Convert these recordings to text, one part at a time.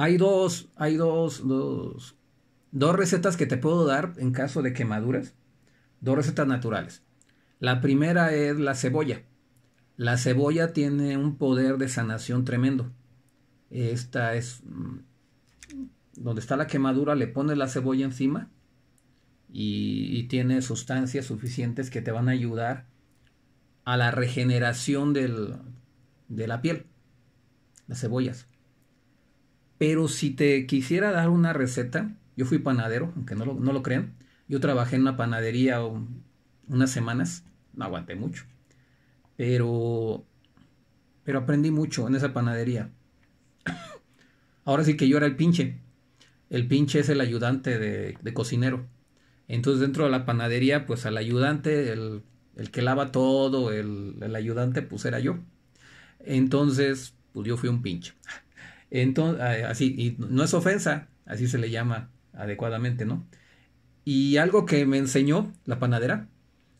Hay dos, hay dos, dos, dos recetas que te puedo dar en caso de quemaduras. Dos recetas naturales. La primera es la cebolla. La cebolla tiene un poder de sanación tremendo. Esta es mm, donde está la quemadura, le pones la cebolla encima y, tiene sustancias suficientes que te van a ayudar a la regeneración de la piel, las cebollas. Pero si te quisiera dar una receta, yo fui panadero, aunque no lo, crean. Yo trabajé en una panadería unas semanas, no aguanté mucho. Pero, pero aprendí mucho en esa panadería. Ahora sí que yo era el pinche. El pinche es el ayudante de, cocinero. Entonces dentro de la panadería, pues al ayudante, el, el que lava todo, el, el ayudante, pues era yo. Entonces, pues yo fui un pinche. Entonces, eh, así, y no es ofensa, así se le llama adecuadamente, ¿no? Y algo que me enseñó la panadera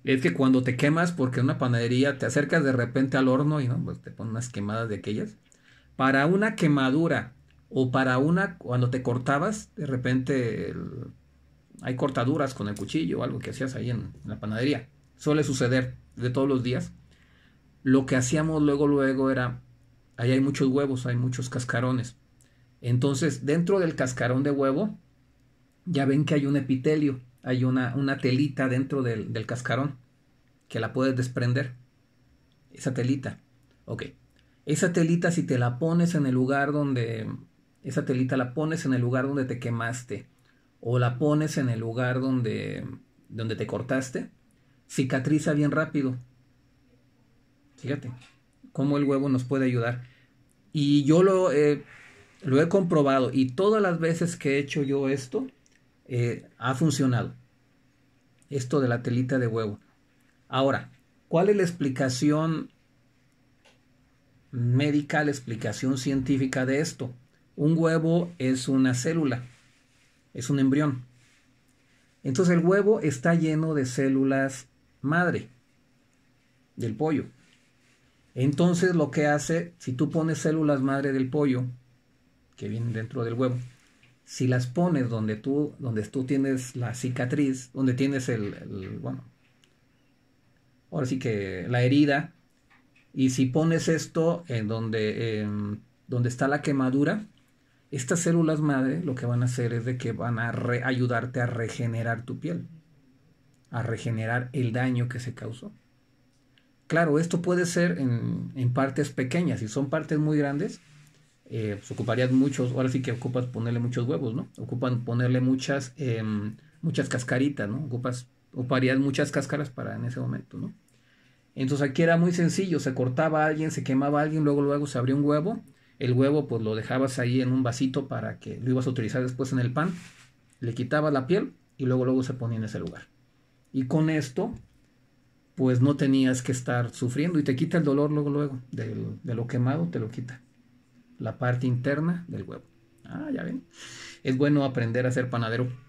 es que cuando te quemas, porque en una panadería te acercas de repente al horno y pues, te ponen unas quemadas de aquellas, para una quemadura o para una, cuando te cortabas, de repente hay cortaduras con el cuchillo o algo que hacías ahí en la panadería. Suele suceder de todos los días. Lo que hacíamos luego, luego era Ahí hay muchos huevos, hay muchos cascarones. Entonces, dentro del cascarón de huevo, ya ven que hay un epitelio, hay una, una telita dentro del, del, cascarón, que la puedes desprender. Esa telita. Ok. Esa telita, si te la pones en el lugar donde. Esa telita la pones en el lugar donde te quemaste. O la pones en el lugar donde. donde te cortaste. Cicatriza bien rápido. Fíjate cómo el huevo nos puede ayudar. Y yo lo, lo he comprobado y todas las veces que he hecho yo esto, eh, ha funcionado. Esto de la telita de huevo. Ahora, ¿cuál es la explicación médica, la explicación científica de esto? Un huevo es una célula, es un embrión. Entonces el huevo está lleno de células madre del pollo. Entonces lo que hace, si tú pones células madre del pollo, que vienen dentro del huevo, si las pones donde tú, donde tú tienes la cicatriz, donde tienes el, bueno, ahora sí que la herida, y si pones esto en donde, em, donde está la quemadura, estas células madre lo que van a hacer es de que van a ayudarte a regenerar tu piel, a regenerar el daño que se causó. Claro, esto puede ser en, partes pequeñas, si son partes muy grandes, eh, pues ocuparías muchos, ahora sí que ocupas ponerle muchos huevos, ¿no? Ocupan ponerle muchas, em, muchas cascaritas, ¿no? Ocupas, ocuparías muchas cáscaras para en ese momento, ¿no? Entonces aquí era muy sencillo, se cortaba alguien, se quemaba alguien, luego luego se abría un huevo, el huevo pues lo dejabas ahí en un vasito para que lo ibas a utilizar después en el pan, le quitabas la piel y luego luego se ponía en ese lugar. Y con esto pues no tenías que estar sufriendo y te quita el dolor luego, luego, de lo quemado te lo quita. La parte interna del huevo. Ah, ya ven. Es bueno aprender a ser panadero